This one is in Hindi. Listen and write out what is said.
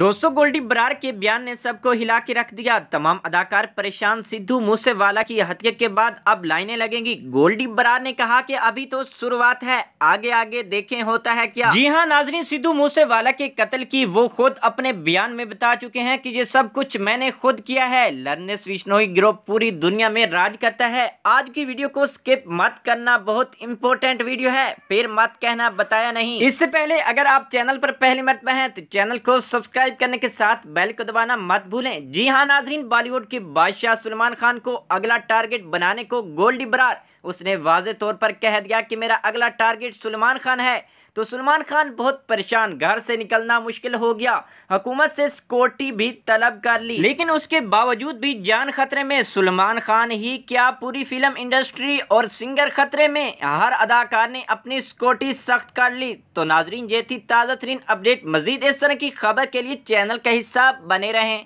दोस्तों गोल्डी बरार के बयान ने सबको हिला के रख दिया तमाम अदाकार परेशान सिद्धू मूसेवाला की हत्या के बाद अब लाइनें लगेंगी गोल्डी बरार ने कहा कि अभी तो शुरुआत है आगे आगे देखें होता है क्या जी हां नाजरीन सिद्धू मूसेवाला के कत्ल की वो खुद अपने बयान में बता चुके हैं कि ये सब कुछ मैंने खुद किया है लर्नेस विश्नोई ग्रुप पूरी दुनिया में राज करता है आज की वीडियो को स्किप मत करना बहुत इंपॉर्टेंट वीडियो है फिर मत कहना बताया नहीं इससे पहले अगर आप चैनल पर पहली मरतबा है तो चैनल को सब्सक्राइब सब्सक्राइब करने के साथ बेल को दबाना मत भूलें जी हां नाजरीन बॉलीवुड के बादशाह सलमान खान को अगला टारगेट बनाने को गोल्डी बरार उसने वाज तौर पर कह दिया कि मेरा अगला टारगेट सलमान खान है तो सलमान खान बहुत परेशान घर से निकलना मुश्किल हो गया हुकूमत से सिक्योरिटी भी तलब कर ली लेकिन उसके बावजूद भी जान खतरे में सलमान खान ही क्या पूरी फिल्म इंडस्ट्री और सिंगर खतरे में हर अदाकार ने अपनी सिक्योरिटी सख्त कर ली तो नाजरीन ये थी ताज़ा तरीन अपडेट मजीद इस तरह की खबर के लिए चैनल का हिस्सा बने रहें